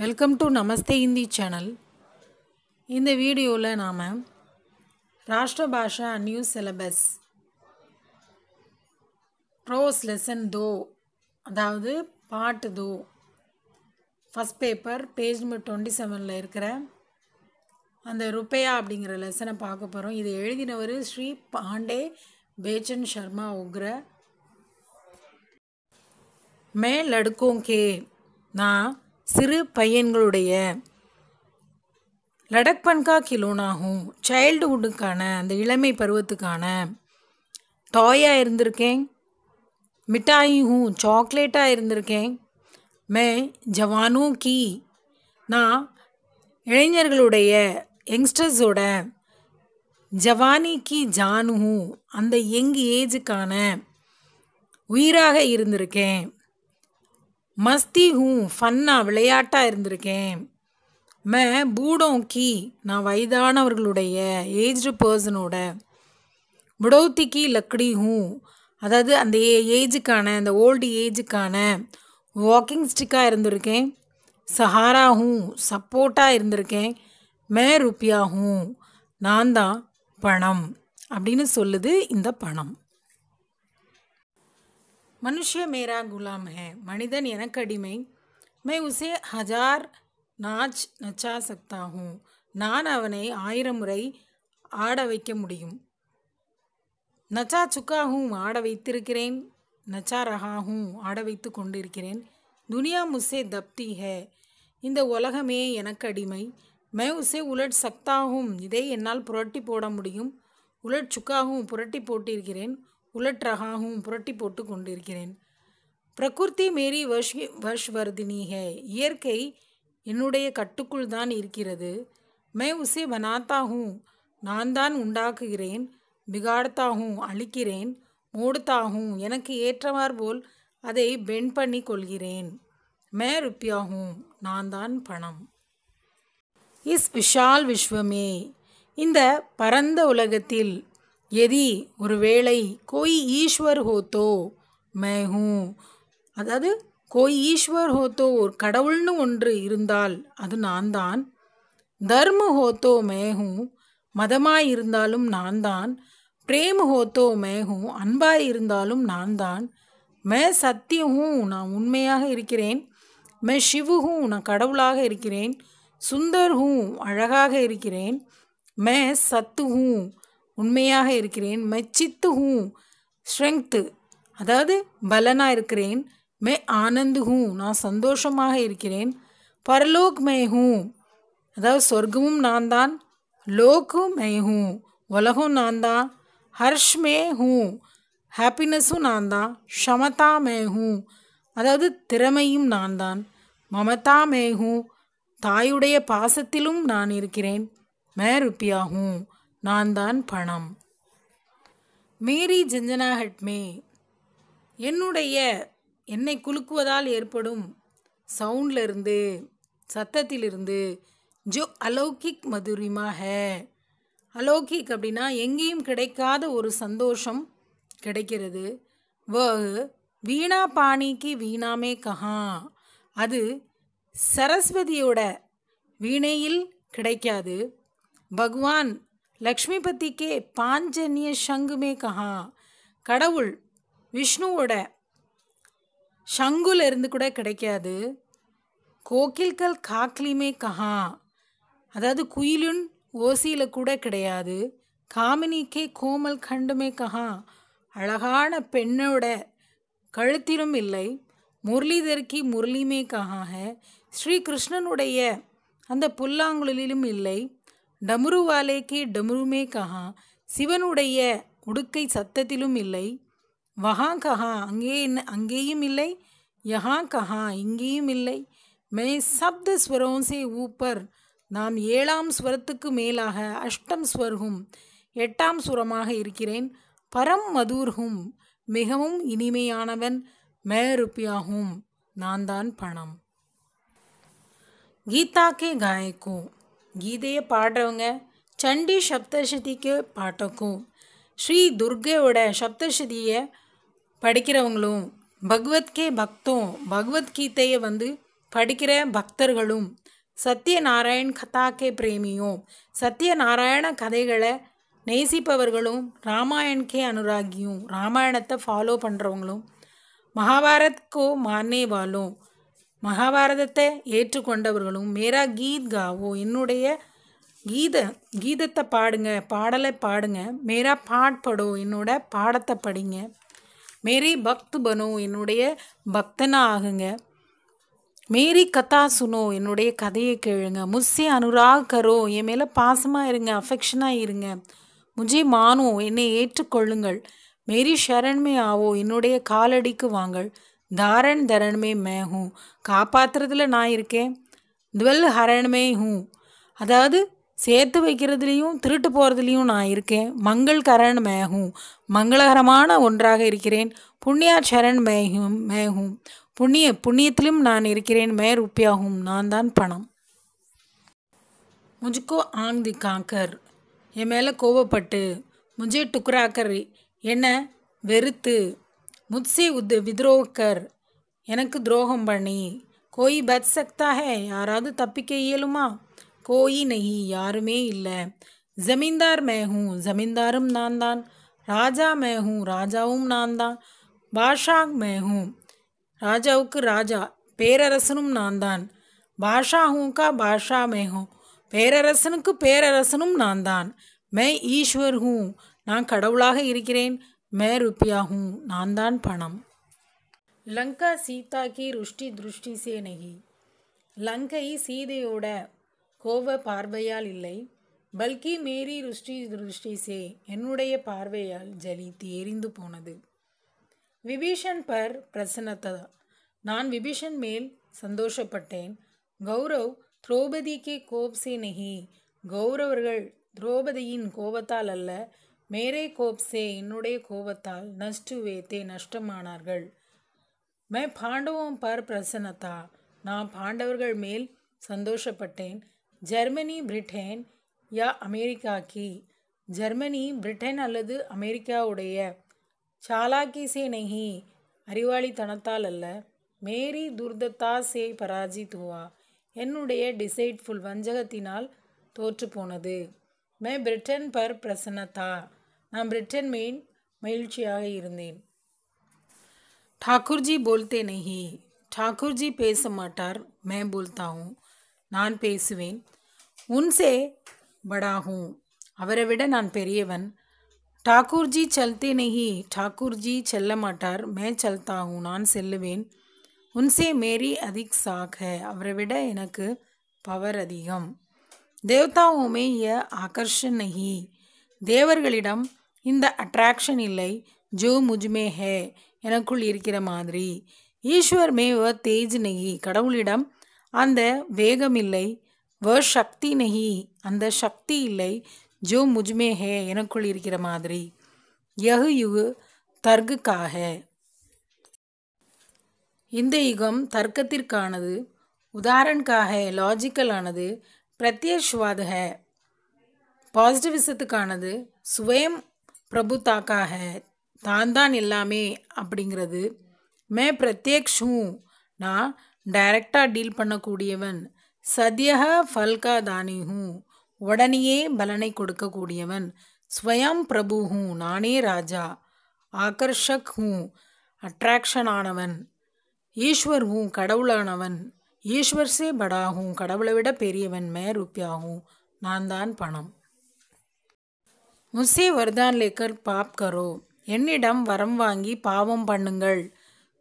welcome to Namaste Hindi channel இந்த வீடியோவில் நாம் Rashtra Bhasha new syllabus rose lesson தோ அதாவது பாட்டு தோ first paper page number twenty செவனில் இருக்கிற அந்த ருப்பையா அப்படிங்கிற லெசனை பார்க்க போகிறோம் இது எழுதினவர் ஸ்ரீ பாண்டே பேச்சன் சர்மா உக்ர மே லடுக்கோங்கே நான் சிறு பையன்களுடைய லடக்பன்கா கிலோனாகும் சைல்டுஹுட்டுக்கான அந்த இளமை பருவத்துக்கான டாயாக இருந்திருக்கேன் மிட்டாயும் சாக்லேட்டாக இருந்திருக்கேன் மே ஜவானும் கி நான் இளைஞர்களுடைய யங்ஸ்டர்ஸோட ஜவானி கி ஜானுஹூ அந்த யங் ஏஜுக்கான உயிராக இருந்திருக்கேன் மஸ்தி ஹூ ஃபன்னாக விளையாட்டாக இருந்திருக்கேன் மே பூடோ கி நான் வயதானவர்களுடைய ஏஜ்டு பர்சனோட கி லக்கடி ஹூ அதாவது அந்த ஏஜுக்கான அந்த ஓல்டு ஏஜுக்கான வாக்கிங் ஸ்டிக்காக இருந்திருக்கேன் சஹாரா ஹூ சப்போர்ட்டாக இருந்திருக்கேன் மே ருப்பியா ஹூ நான் தான் பணம் அப்படின்னு சொல்லுது இந்த பணம் மனுஷிய மேரா குலாம் ஹே மனிதன் எனக்கு அடிமை மே உசே ஹஜார் நாச் நச்சா हूँ நான் அவனை ஆயிரம் முறை ஆட வைக்க முடியும் நச்சா சுக்காகும் ஆட வைத்திருக்கிறேன் நச்சா ரகாகும் ஆட வைத்து கொண்டிருக்கிறேன் துனியா முசே தப்தி ஹே இந்த உலகமே எனக்கு அடிமை மே உசே உலட் சக்தாகும் இதை என்னால் புரட்டி போட முடியும் உலட் சுக்காகும் புரட்டி போட்டிருக்கிறேன் உலற்றகாகவும் புரட்டி போட்டு கொண்டிருக்கிறேன் பிரகிருதி மேரி வஷ் வஷ்வர்தினி ஹே இயற்கை என்னுடைய கட்டுக்குள் தான் இருக்கிறது மே உசே வனாத்தாகும் நான் தான் உண்டாக்குகிறேன் பிகாடத்தாகும் அழிக்கிறேன் மூடத்தா எனக்கு ஏற்றவார் போல் அதை பெண்ட் பண்ணி கொள்கிறேன் மே ருப்பியாகும் நான் தான் பணம் இஸ் விஷால் விஸ்வமே இந்த பரந்த உலகத்தில் எதி ஒருவேளை கோய் ஈஸ்வர் ஹோத்தோ மேகும் அதாவது கோய் ஈஸ்வர் ஹோத்தோ ஒரு கடவுள்னு ஒன்று இருந்தால் அது நான் தான் தர்ம ஹோத்தோ மேகும் மதமாயிருந்தாலும் இருந்தாலும் நான் தான் பிரேம் ஹோத்தோ மேகும் அன்பாயிருந்தாலும் இருந்தாலும் நான் தான் மே சத்தியமும் நான் உண்மையாக இருக்கிறேன் மே சிவுஹூம் நான் கடவுளாக இருக்கிறேன் சுந்தர்ஹும் அழகாக இருக்கிறேன் மே சத்து உண்மையாக இருக்கிறேன் மை சித்து ஹூ ஸ்ட்ரெங்க்த்து அதாவது பலனாக இருக்கிறேன் மே ஆனந்து ஹூ நான் சந்தோஷமாக இருக்கிறேன் பரலோக் மே ஹூ அதாவது சொர்க்கமும் நான் தான் லோக்கு மே ஹூ உலகம் நான் தான் ஹர்ஷ் மே ஹூ ஹாப்பினஸும் நான் தான் ஷமதா மே ஹூ அதாவது திறமையும் நான் தான் மமதா மே ஹூ தாயுடைய பாசத்திலும் நான் இருக்கிறேன் மே ருப்பியாகும் நான் தான் பணம் மேரி ஜஞ்சனா ஹட்மே என்னுடைய என்னை குலுக்குவதால் ஏற்படும் சவுண்ட்லேருந்து சத்தத்திலிருந்து ஜோ அலௌகிக் மதுரிமா ஹே அலௌகிக் அப்படின்னா எங்கேயும் கிடைக்காத ஒரு சந்தோஷம் கிடைக்கிறது வ வீணா பாணிக்கு வீணாமே கஹா அது சரஸ்வதியோட வீணையில் கிடைக்காது பகவான் லக்ஷ்மிபதிக்கே கே பாஞ்சன்ய சங்குமே கஹா கடவுள் விஷ்ணுவோட சங்குல இருந்து கூட கிடைக்காது கோகில்கள் காக்லிமே கஹா அதாவது குயிலுன் ஓசியில் கூட கிடையாது காமினிக்கே கோமல் கண்டுமே கஹா அழகான பெண்ணோட கழுத்திலும் இல்லை முரளிதர்க்கு முரளிமே கஹாக ஸ்ரீ கிருஷ்ணனுடைய அந்த புல்லாங்குழலிலும் இல்லை டமுருவாலேக்கே டமுருமே கஹா சிவனுடைய உடுக்கை சத்தத்திலும் இல்லை வஹா கஹா அங்கே என்ன அங்கேயும் இல்லை யஹா கஹா இங்கேயும் இல்லை மே சப்த ஸ்வரோன்சே ஊப்பர் நாம் ஏழாம் ஸ்வரத்துக்கு மேலாக அஷ்டம் ஸ்வர்கும் எட்டாம் ஸ்வரமாக இருக்கிறேன் பரம் மதூர்ஹும் மிகவும் இனிமையானவன் மே ருப்பியாகும் நான் தான் பணம் கீதா கே காயக்கும் கீதையை பாடுறவங்க சண்டி சப்தசதிக்கு பாட்டுக்கும் ஸ்ரீ துர்கையோட சப்தசதியை படிக்கிறவங்களும் பகவத்கே பக்தும் பகவத்கீதையை வந்து படிக்கிற பக்தர்களும் சத்யநாராயண் கதாக்கே பிரேமியும் சத்யநாராயண கதைகளை நேசிப்பவர்களும் ராமாயண்கே அனுராகியும் ராமாயணத்தை ஃபாலோ பண்ணுறவங்களும் மகாபாரத்கோ மானே வாலும் மகாபாரதத்தை ஏற்றுக்கொண்டவர்களும் மேரா கீத் காவோ என்னுடைய கீத கீதத்தை பாடுங்க பாடலை பாடுங்க மேரா பாட் படோ என்னோட பாடத்தை படிங்க மேரி பக்த் பனோ என்னுடைய பக்தனாக ஆகுங்க மேரி கதா சுனோ என்னுடைய கதையை கேளுங்க முஸ்ஸி அனுராக் கரோ என் மேலே பாசமாக இருங்க அஃபெக்ஷனாக இருங்க முஜி மானோ என்னை ஏற்றுக்கொள்ளுங்கள் மேரி ஷரண்மை ஆவோ என்னுடைய காலடிக்கு வாங்கள் தாரன் தரன் மே ஹூ காப்பாற்றுறதுல நான் இருக்கேன் துவல் ஹரண்மே ஹூ அதாவது சேர்த்து வைக்கிறதுலேயும் திருட்டு போகிறதுலேயும் நான் இருக்கேன் மே ஹூ மங்களகரமான ஒன்றாக இருக்கிறேன் புண்ணியா சரண் மே ஹூ புண்ணிய புண்ணியத்திலும் நான் இருக்கிறேன் மே ருப்பியாகும் நான் தான் பணம் முஜுக்கோ ஆங் தி காங்கர் என் மேலே கோவப்பட்டு முஜே டுக்ராக்கர் என்ன வெறுத்து முத்சி உத் வித்ரோகர் எனக்கு துரோகம் பண்ணி கோயி பத் சக்தா ஹே யாராவது தப்பிக்க இயலுமா கோயி நெஹி யாருமே இல்லை ஜமீன்தார் மேஹும் ஜமீன்தாரும் நான் தான் ராஜா மேஹும் ராஜாவும் நான் தான் பாஷாங் மேஹும் ராஜாவுக்கு ராஜா பேரரசனும் நான் தான் பாஷா ஹூக்கா பாஷா மேஹும் பேரரசனுக்கு பேரரசனும் நான் தான் மே ஈஸ்வர் ஹூ நான் கடவுளாக இருக்கிறேன் मैं रुपया நான் தான் பணம் லங்கா சீதா சீதாக்கி ருஷ்டி துருஷ்டி சேனகி லங்கை சீதையோட கோவ பார்வையால் இல்லை பல்கி மேரி ருஷ்டி துருஷ்டி சே என்னுடைய பார்வையால் ஜலித்து எரிந்து போனது விபீஷன் பர் பிரசன்னத்ததா நான் விபீஷன் மேல் சந்தோஷப்பட்டேன் கௌரவ் திரௌபதிக்கு கோப் சே கௌரவர்கள் திரௌபதியின் கோபத்தால் அல்ல மேரே கோப்சே என்னுடைய கோபத்தால் நஷ்டு வேத்தே நஷ்டமானார்கள் மே பாண்டவம் பர் பிரசன்னதா நான் பாண்டவர்கள் மேல் சந்தோஷப்பட்டேன் ஜெர்மனி பிரிட்டன் யா அமெரிக்காக்கி ஜெர்மனி பிரிட்டன் அல்லது அமெரிக்காவுடைய சாலாக்கி சே நெஹி அறிவாளித்தனத்தால் அல்ல மேரி துர்தத்தா சே பராஜி துவா என்னுடைய டிசைட்ஃபுல் வஞ்சகத்தினால் தோற்று போனது மே பிரிட்டன் பர் பிரசன்னதா நான் பிரிட்டன் மெயின் மகிழ்ச்சியாக இருந்தேன் ठाकुर போல்தே நெஹி नहीं பேச மாட்டார் மே बोलता நான் பேசுவேன் உன்சே படாகும் அவரை விட நான் பெரியவன் டாக்கூர்ஜி செல்தே நெஹி டாக்கூர்ஜி செல்ல மாட்டார் மே செல்தாகும் நான் செல்லுவேன் உன்சே மேரி அதிக் சாக அவரை விட எனக்கு பவர் அதிகம் தேவதாவுமே ய ஆகர்ஷன் நெஹி தேவர்களிடம் இந்த அட்ராக்ஷன் இல்லை ஜோ முஜ்மே ஹே எனக்குள் இருக்கிற மாதிரி ஈஸ்வர் மேவ தேஜ் நெகி கடவுளிடம் அந்த வேகம் இல்லை வ சக்தி நெகி அந்த சக்தி இல்லை ஜோ முஜ்மே ஹே எனக்குள் இருக்கிற மாதிரி யகு யுகு தர்க்குக்காக இந்த யுகம் தர்க்கத்திற்கானது உதாரணக்காக லாஜிக்கலானது பிரத்யேஷ்வாதக பாசிட்டிவிசத்துக்கானது சுவயம் பிரபுத்தாக்காக தான் தான் எல்லாமே அப்படிங்கிறது மே பிரத்யக்ஷும் நான் டைரக்டாக டீல் பண்ணக்கூடியவன் சத்யக ஃபல்கா தானி உடனேயே பலனை கொடுக்கக்கூடியவன் ஸ்வயம் பிரபு ஹூ நானே ராஜா ஆகர்ஷக் ஹூ அட்ராக்ஷனானவன் ஈஸ்வர் ஹூ கடவுளானவன் ஈஸ்வர் சே கடவுளை விட பெரியவன் மே ருப்பியாகும் நான் தான் பணம் முசி வர்தான் லேக்கர் பாப் करो என்னிடம் வரம் வாங்கி பாவம் பண்ணுங்கள்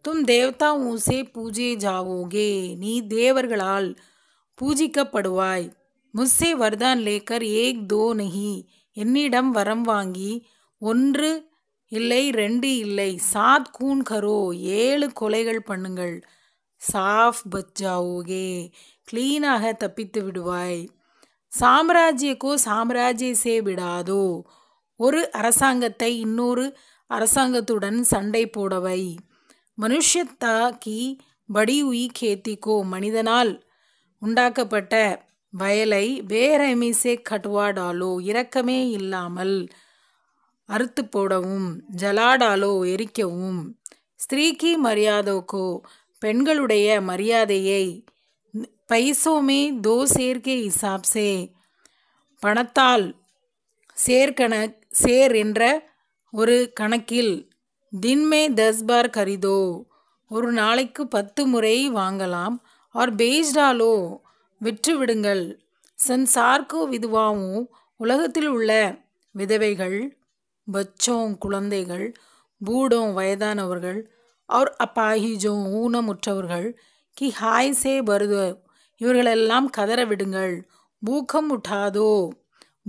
தும் தேவதா ஊசே பூஜே ஜாவோகே நீ தேவர்களால் பூஜிக்கப்படுவாய் முஸ்ஸே வர்தான் லேக்கர் ஏக் தோ நஹி என்னிடம் வரம் வாங்கி ஒன்று இல்லை ரெண்டு இல்லை சாத் கூன் கரோ ஏழு கொலைகள் பண்ணுங்கள் சாஃப் பச்சாவோகே கிளீனாக தப்பித்து விடுவாய் சாம்ராஜ்யக்கோ சாம்ராஜ்ய விடாதோ ஒரு அரசாங்கத்தை இன்னொரு அரசாங்கத்துடன் சண்டை போடவை மனுஷத்தா கி படி உயி கேத்திக்கோ மனிதனால் உண்டாக்கப்பட்ட வயலை வேரமிசே கட்டுவாடாலோ இரக்கமே இல்லாமல் அறுத்து போடவும் ஜலாடாலோ எரிக்கவும் ஸ்திரீக்கு மரியாதோக்கோ பெண்களுடைய மரியாதையை பைசோமே தோ சேர்க்கே இசாப்சே பணத்தால் சேர்கணக் சேர் என்ற ஒரு கணக்கில் தின்மே தஸ் பார் கரிதோ ஒரு நாளைக்கு பத்து முறை வாங்கலாம் ஆர் பேஸ்டாலோ விற்றுவிடுங்கள் சன்சார்கோ விதுவாவும் உலகத்தில் உள்ள விதவைகள் பச்சோம் குழந்தைகள் பூடோம் வயதானவர்கள் அவர் அப்பாஹிஜோம் ஊனமுற்றவர்கள் கி ஹாய் சே பருத இவர்களெல்லாம் கதற விடுங்கள் பூக்கம் உட்டாதோ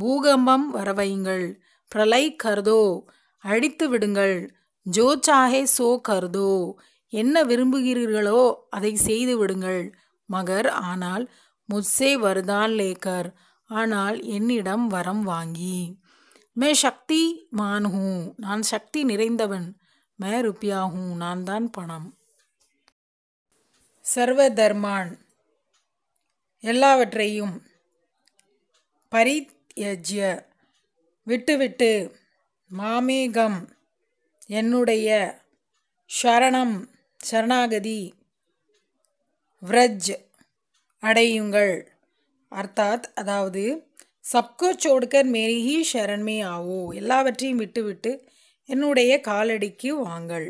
பூகம்பம் வரவையுங்கள் பிரலை கருதோ அழித்து விடுங்கள் ஜோச்சாகே சோ கருதோ என்ன விரும்புகிறீர்களோ அதை செய்து விடுங்கள் மகர் ஆனால் முஸ்ஸே வருதான் லேக்கர் ஆனால் என்னிடம் வரம் வாங்கி மே சக்தி மான் நான் சக்தி நிறைந்தவன் மே ருப்பியாகும் நான் தான் பணம் சர்வ தர்மான் எல்லாவற்றையும் பரித்யஜ்ய விட்டுவிட்டு மாமேகம் என்னுடைய ஷரணம் சரணாகதி விரஜ் அடையுங்கள் அர்த்தாத் அதாவது சப்கோ சோடுக்கர் மேரி ஹி ஷரண்மே ஆவோ எல்லாவற்றையும் விட்டுவிட்டு என்னுடைய காலடிக்கு வாங்கள்